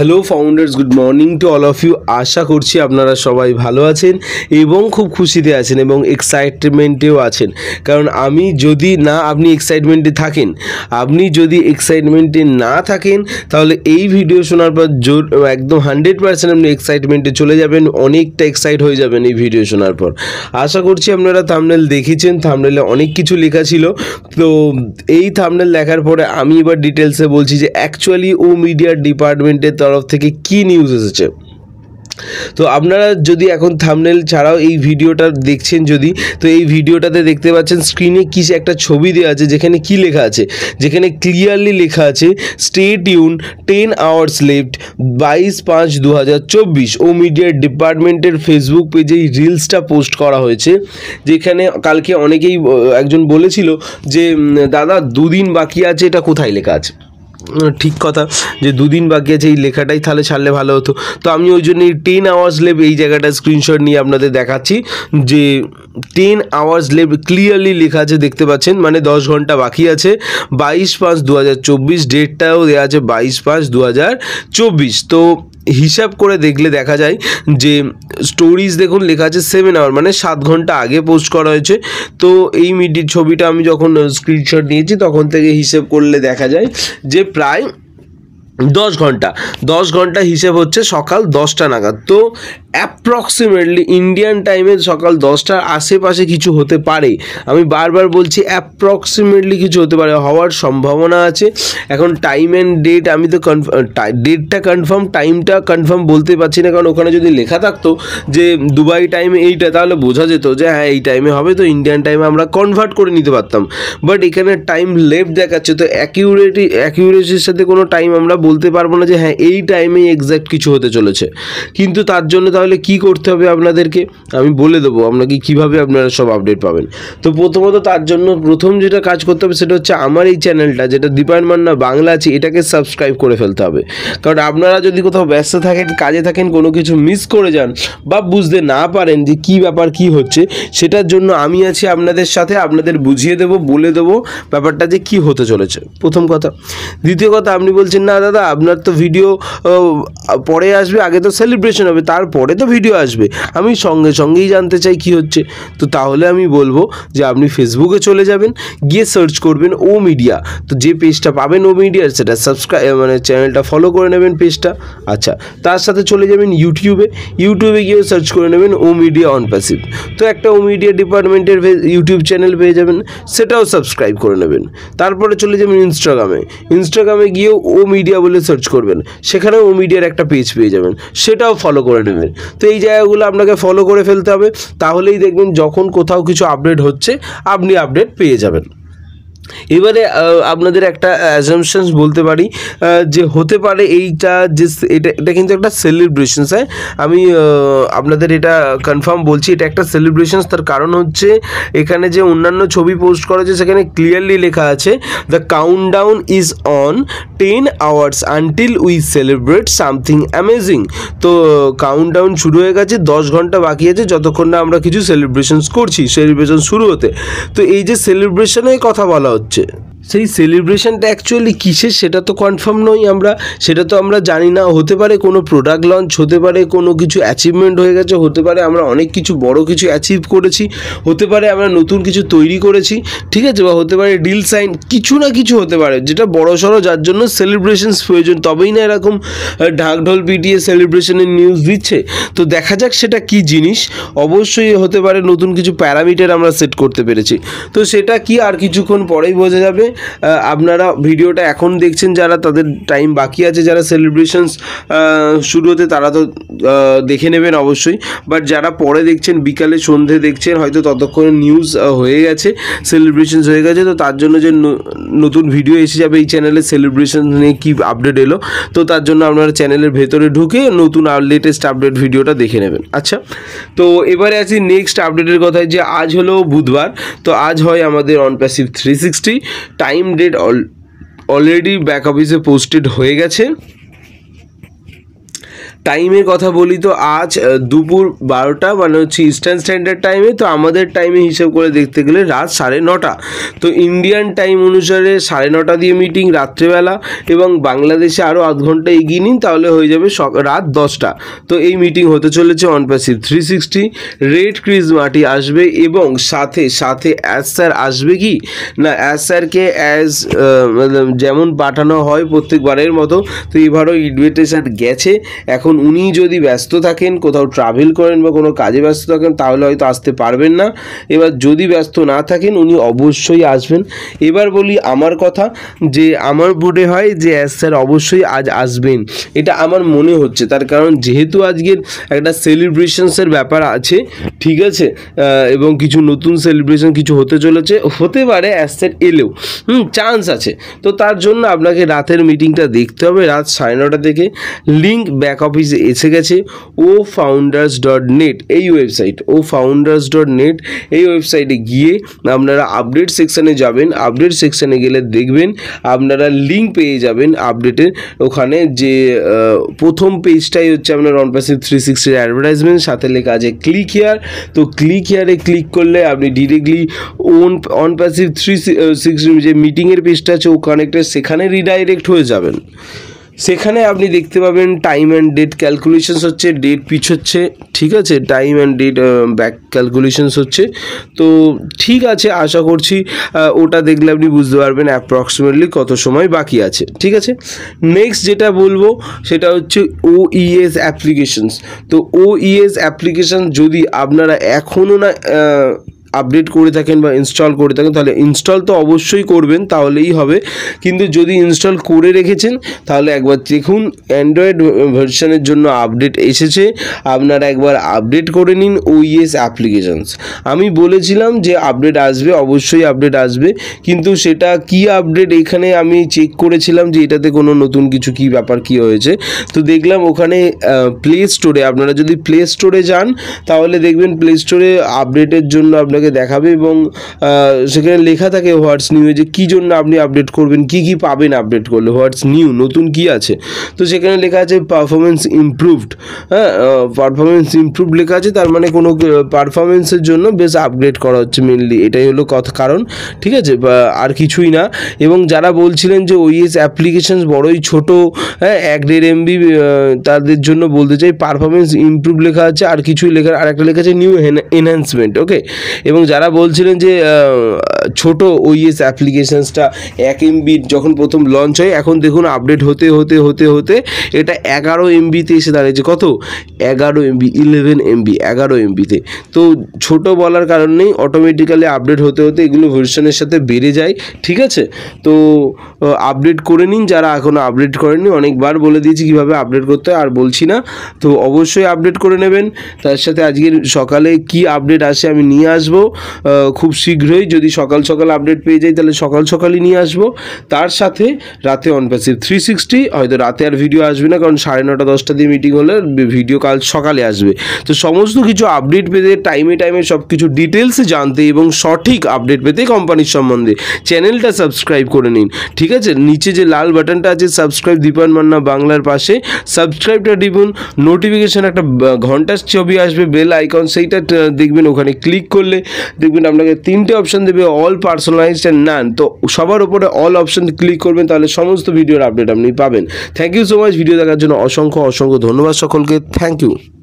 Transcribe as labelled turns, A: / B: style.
A: hello founders good morning to all of you আশা করছি আপনারা সবাই ভালো আছেন এবং খুব খুশিতে আছেন এবং এক্সাইটমেন্টেও আছেন কারণ আমি যদি না আপনি এক্সাইটমেন্টে থাকেন আপনি যদি এক্সাইটমেন্টে না থাকেন তাহলে এই ভিডিও শোনার পর জোর একদম হান্ড্রেড পার্সেন্ট আপনি এক্সাইটমেন্টে চলে যাবেন অনেকটা এক্সাইট হয়ে যাবেন এই ভিডিও শোনার পর আশা করছি আপনারা থামনেল দেখেছেন থামনেলে অনেক কিছু লেখা ছিল তো এই থামনেল দেখার পরে আমি এবার ডিটেলসে বলছি যে অ্যাকচুয়ালি ও মিডিয়ার ডিপার্টমেন্টের তরফ থেকে কি নিউজ এসেছে তো আপনারা যদি এখন থামনেল ছাড়াও এই ভিডিওটা দেখছেন যদি তো এই ভিডিওটাতে দেখতে পাচ্ছেন স্ক্রিনে কি একটা ছবি দেওয়া আছে যেখানে কি লেখা আছে যেখানে ক্লিয়ারলি লেখা আছে স্টেট ইউন টেন আওয়ার্স লেফট বাইশ পাঁচ দু ও মিডিয়ার ডিপার্টমেন্টের ফেসবুক পেজে এই রিলসটা পোস্ট করা হয়েছে যেখানে কালকে অনেকেই একজন বলেছিল যে দাদা দুদিন বাকি আছে এটা কোথায় লেখা আছে ঠিক কথা যে দুদিন বাকি আছে এই লেখাটাই তাহলে ছাড়লে ভালো হতো তো আমি ওই জন্য এই টেন আওয়ার্স লেভ এই জায়গাটা স্ক্রিনশট নিয়ে আপনাদের দেখাচ্ছি যে টেন আওয়ার্স লেভ ক্লিয়ারলি লেখা আছে দেখতে পাচ্ছেন মানে দশ ঘন্টা বাকি আছে বাইশ পাঁচ দু হাজার চব্বিশ ডেটটাও দেওয়া আছে বাইশ পাঁচ দু হাজার চব্বিশ তো হিসাব করে দেখলে দেখা যায় যে স্টোরিজ দেখুন লেখা আছে সেভেন আওয়ার মানে সাত ঘন্টা আগে পোস্ট করা হয়েছে তো এই মিডির ছবিটা আমি যখন স্ক্রিনশট নিয়েছি তখন থেকে হিসেব করলে দেখা যায় যে প্রায় দশ ঘন্টা দশ ঘন্টা হিসেব হচ্ছে সকাল দশটা নাগাদ তো অ্যাপ্রক্সিমেটলি ইন্ডিয়ান টাইমে সকাল দশটার আশেপাশে কিছু হতে পারে আমি বারবার বলছি অ্যাপ্রক্সিমেটলি কিছু হতে পারে হওয়ার সম্ভাবনা আছে এখন টাইম অ্যান্ড ডেট আমি তো কনফার্ম ডেটটা কনফার্ম টাইমটা কনফার্ম বলতে পারছি না কারণ ওখানে যদি লেখা থাকতো যে দুবাই টাইমে এইটা তাহলে বোঝা যেত যে হ্যাঁ এই টাইমে হবে তো ইন্ডিয়ান টাইমে আমরা কনভার্ট করে নিতে পারতাম বাট এখানে টাইম লেফট দেখাচ্ছে তো অ্যাকিউরেটি অ্যাকিউরেসির সাথে কোনো টাইম আমরা বলতে পারবো না যে হ্যাঁ এই টাইমেই এক্স্যাক্ট কিছু হতে চলেছে কিন্তু তার জন্য তাহলে কি করতে হবে আপনাদেরকে আমি বলে দেবো আপনাকে কিভাবে আপনারা সব আপডেট পাবেন তো প্রথমত তার জন্য প্রথম যেটা কাজ করতে হবে সেটা হচ্ছে আমার এই চ্যানেলটা যেটা দীপায়ন মান্না বাংলা আছে এটাকে সাবস্ক্রাইব করে ফেলতে হবে কারণ আপনারা যদি কোথাও ব্যস্ত থাকেন কাজে থাকেন কোনো কিছু মিস করে যান বা বুঝতে না পারেন যে কি ব্যাপার কি হচ্ছে সেটার জন্য আমি আছি আপনাদের সাথে আপনাদের বুঝিয়ে দেব বলে দেব ব্যাপারটা যে কি হতে চলেছে প্রথম কথা দ্বিতীয় কথা আপনি বলছেন না দাদা দাদা আপনার তো ভিডিও পরে আসবে আগে তো সেলিব্রেশন হবে তারপরে তো ভিডিও আসবে আমি সঙ্গে সঙ্গেই জানতে চাই কি হচ্ছে তো তাহলে আমি বলবো যে আপনি ফেসবুকে চলে যাবেন গিয়ে সার্চ করবেন ও মিডিয়া তো যে পেজটা পাবেন ও মিডিয়ার সেটা সাবস্ক্রাইব মানে চ্যানেলটা ফলো করে নেবেন পেজটা আচ্ছা তার সাথে চলে যাবেন ইউটিউবে ইউটিউবে গিয়েও সার্চ করে নেবেন ও মিডিয়া অন প্যাসিভ তো একটা ও মিডিয়া ডিপার্টমেন্টের ইউটিউব চ্যানেল পেয়ে যাবেন সেটাও সাবস্ক্রাইব করে নেবেন তারপরে চলে যাবেন ইনস্টাগ্রামে ইনস্টাগ্রামে গিয়েও ও মিডিয়া বলে সার্চ করবেন সেখানেও মিডিয়ার একটা পেজ পেয়ে যাবেন সেটাও ফলো করে নেবেন তো এই জায়গাগুলো আপনাকে ফলো করে ফেলতে হবে তাহলেই দেখবেন যখন কোথাও কিছু আপডেট হচ্ছে আপনি আপডেট পেয়ে যাবেন এবারে আপনাদের একটা অ্যাজামশনস বলতে পারি যে হতে পারে এইটা যে এটা এটা কিন্তু একটা সেলিব্রেশন হ্যাঁ আমি আপনাদের এটা কনফার্ম বলছি এটা একটা সেলিব্রেশনস তার কারণ হচ্ছে এখানে যে অন্যান্য ছবি পোস্ট করা হয়েছে সেখানে ক্লিয়ারলি লেখা আছে the countdown is on ten hours until we celebrate something amazing তো কাউন্টডাউন শুরু হয়ে গেছে দশ ঘন্টা বাকি আছে যতক্ষণ না আমরা কিছু সেলিব্রেশনস করছি সেলিব্রেশন শুরু হতে তো এই যে সেলিব্রেশনের কথা বলা হচ্ছে 这。সেই সেলিব্রেশনটা অ্যাকচুয়ালি কিসের সেটা তো কনফার্ম নই আমরা সেটা তো আমরা জানি না হতে পারে কোনো প্রোডাক্ট লঞ্চ হতে পারে কোনো কিছু অ্যাচিভমেন্ট হয়ে গেছে হতে পারে আমরা অনেক কিছু বড় কিছু অ্যাচিভ করেছি হতে পারে আমরা নতুন কিছু তৈরি করেছি ঠিক আছে বা হতে পারে ডিল সাইন কিছু না কিছু হতে পারে যেটা বড় সড়ো যার জন্য সেলিব্রেশনস প্রয়োজন তবেই না এরকম ঢাকঢোল পিটিয়ে সেলিব্রেশনের নিউজ দিচ্ছে তো দেখা যাক সেটা কি জিনিস অবশ্যই হতে পারে নতুন কিছু প্যারামিটার আমরা সেট করতে পেরেছি তো সেটা কি আর কিছুক্ষণ পরেই বোঝা যাবে আপনারা ভিডিওটা এখন দেখছেন যারা তাদের টাইম বাকি আছে যারা সেলিব্রেশনস শুরু হতে তারা তো দেখে নেবেন অবশ্যই বাট যারা পরে দেখছেন বিকালে সন্ধে দেখছেন হয়তো ততক্ষণে নিউজ হয়ে গেছে সেলিব্রেশনস হয়ে গেছে তো তার জন্য যে নতুন ভিডিও এসে যাবে এই চ্যানেলে সেলিব্রেশন নিয়ে কী আপডেট এলো তো তার জন্য আপনারা চ্যানেলের ভেতরে ঢুকে নতুন লেটেস্ট আপডেট ভিডিওটা দেখে নেবেন আচ্ছা তো এবারে আসি নেক্সট আপডেটের কথায় যে আজ হলো বুধবার তো আজ হয় আমাদের OnPassive three sixty time date already back অফিসে পোস্টেড হয়ে গেছে টাইমে কথা বলি তো আজ দুপুর বারোটা মানে হচ্ছে ইস্টার্ন স্ট্যান্ডার্ড টাইমে তো আমাদের টাইমে হিসেব করে দেখতে গেলে রাত সাড়ে নটা তো ইন্ডিয়ান টাইম অনুসারে সাড়ে নটা দিয়ে মিটিং রাত্রেবেলা এবং বাংলাদেশে আরও আধ ঘন্টা এগিয়ে নিন তাহলে হয়ে যাবে রাত দশটা তো এই মিটিং হতে চলেছে প্যাসিভ থ্রি সিক্সটি রেড ক্রিজ মাটি আসবে এবং সাথে সাথে অ্যাজ স্যার আসবে কি না অ্যাজ স্যারকে অ্যাজ যেমন পাঠানো হয় প্রত্যেকবারের মতো তো এবারও ইনভিটেশন গেছে এখন এখন উনি যদি ব্যস্ত থাকেন কোথাও ট্রাভেল করেন বা কোনো কাজে ব্যস্ত থাকেন তাহলে হয়তো আসতে পারবেন না এবার যদি ব্যস্ত না থাকেন উনি অবশ্যই আসবেন এবার বলি আমার কথা যে আমার মনে হয় যে অ্যাস স্যার অবশ্যই আজ আসবেন এটা আমার মনে হচ্ছে তার কারণ যেহেতু আজকের একটা সেলিব্রেশনসের ব্যাপার আছে ঠিক আছে এবং কিছু নতুন সেলিব্রেশন কিছু হতে চলেছে হতে পারে অ্যাস স্যার এলেও হুম চান্স আছে তো তার জন্য আপনাকে রাতের মিটিংটা দেখতে হবে রাত সাড়ে নটা থেকে লিঙ্ক ব্যাক অফিস অফিসে এসে গেছে ও ফাউন্ডার্স ডট নেট এই ওয়েবসাইট ও ফাউন্ডার্স ডট নেট এই ওয়েবসাইটে গিয়ে আপনারা আপডেট সেকশানে যাবেন আপডেট সেকশানে গেলে দেখবেন আপনারা লিঙ্ক পেয়ে যাবেন আপডেটের ওখানে যে প্রথম পেজটাই হচ্ছে আপনার ওয়ান প্যাসিভ থ্রি সিক্সটির অ্যাডভার্টাইজমেন্ট সাথে লেখা আছে ক্লিক হেয়ার তো ক্লিক হেয়ারে ক্লিক করলে আপনি directly on one passive three six যে মিটিংয়ের পেজটা আছে ওখানে একটা সেখানে রিডাইরেক্ট হয়ে যাবেন সেখানে আপনি দেখতে পাবেন টাইম অ্যান্ড ডেট ক্যালকুলেশনস হচ্ছে ডেট পিচ হচ্ছে ঠিক আছে time and date back calculations হচ্ছে তো ঠিক আছে আশা করছি ওটা দেখলে আপনি বুঝতে পারবেন অ্যাপ্রক্সিমেটলি কত সময় বাকি আছে ঠিক আছে নেক্সট যেটা বলবো সেটা হচ্ছে ও ইএস অ্যাপ্লিকেশনস তো ও ইএস অ্যাপ্লিকেশান যদি আপনারা এখনও না আপডেট করে থাকেন বা ইনস্টল করে থাকেন তাহলে ইনস্টল তো অবশ্যই করবেন তাহলেই হবে কিন্তু যদি ইনস্টল করে রেখেছেন তাহলে একবার দেখুন অ্যান্ড্রয়েড ভার্সানের জন্য আপডেট এসেছে আপনারা একবার আপডেট করে নিন ওইএস অ্যাপ্লিকেশানস e আমি বলেছিলাম যে আপডেট আসবে অবশ্যই আপডেট আসবে কিন্তু সেটা কি আপডেট এখানে আমি চেক করেছিলাম যে এটাতে কোনো নতুন কিছু কি ব্যাপার কি হয়েছে তো দেখলাম ওখানে প্লে স্টোরে আপনারা যদি প্লে স্টোরে যান তাহলে দেখবেন প্লে স্টোরে আপডেটের জন্য আপনাকে আপনাকে দেখাবে এবং সেখানে লেখা থাকে হোয়াটস নিউয়ে যে কী জন্য আপনি আপডেট করবেন কি কি পাবেন আপডেট করলে হোয়াটস নিউ নতুন কি আছে তো সেখানে লেখা আছে পারফরমেন্স ইমপ্রুভড হ্যাঁ পারফরমেন্স ইমপ্রুভ লেখা আছে তার মানে কোনো পারফরমেন্সের জন্য বেশ আপগ্রেড করা হচ্ছে মেনলি এটাই হলো কথা কারণ ঠিক আছে আর কিছুই না এবং যারা বলছিলেন যে ওইএস অ্যাপ্লিকেশানস e বড়ই ছোট হ্যাঁ এক দেড় এমবি তাদের জন্য বলতে চাই পারফরমেন্স ইমপ্রুভ লেখা আছে আর কিছুই লেখা আর একটা লেখা আছে নিউ এনহ্যান্সমেন্ট ওকে এবং যারা বলছিলেন যে ছোট ওইএস অ্যাপ্লিকেশানসটা e এক এমবি যখন প্রথম লঞ্চ হয় এখন দেখুন আপডেট হতে হতে হতে হতে এটা এগারো এমবিতে এসে দাঁড়িয়েছে কত এগারো এমবি ইলেভেন এমবি এগারো এমবিতে তো ছোট বলার কারণেই অটোমেটিক্যালি আপডেট হতে হতে এগুলো ভার্সনের সাথে বেড়ে যায় ঠিক আছে তো আপডেট করে নিন যারা এখনও আপডেট করেননি অনেকবার বলে দিয়েছি কীভাবে আপডেট করতে হয় আর বলছি না তো অবশ্যই আপডেট করে নেবেন তার সাথে আজকের সকালে কি আপডেট আসে আমি নিয়ে আসবো খুব শীঘ্রই যদি সকাল সকাল আপডেট পেয়ে যাই তাহলে সকাল সকালই নিয়ে আসবো তার সাথে রাতে অনপ্যাসিভ থ্রি সিক্সটি হয়তো রাতে আর ভিডিও আসবে না কারণ সাড়ে নটা দশটা দিয়ে মিটিং হলে ভিডিও কাল সকালে আসবে তো সমস্ত কিছু আপডেট পেতে টাইমে টাইমে সব কিছু ডিটেলসে জানতে এবং সঠিক আপডেট পেতে কোম্পানির সম্বন্ধে চ্যানেলটা সাবস্ক্রাইব করে নিন ঠিক আছে নিচে যে লাল বাটনটা আছে সাবস্ক্রাইব দীপান মান্না বাংলার পাশে সাবস্ক্রাইবটা দিবুন নোটিফিকেশান একটা ঘন্টার ছবি আসবে বেল আইকন সেইটা দেখবেন ওখানে ক্লিক করলে দেখবেন আপনাকে তিনটে অপশান দেবে অল পার্সোনালাইজড অ্যান্ড নান তো সবার উপরে অল অপশান ক্লিক করবেন তাহলে সমস্ত ভিডিওর আপডেট আপনি পাবেন thank you so much video দেখার জন্য অসংখ্য অসংখ্য ধন্যবাদ সকলকে থ্যাংক ইউ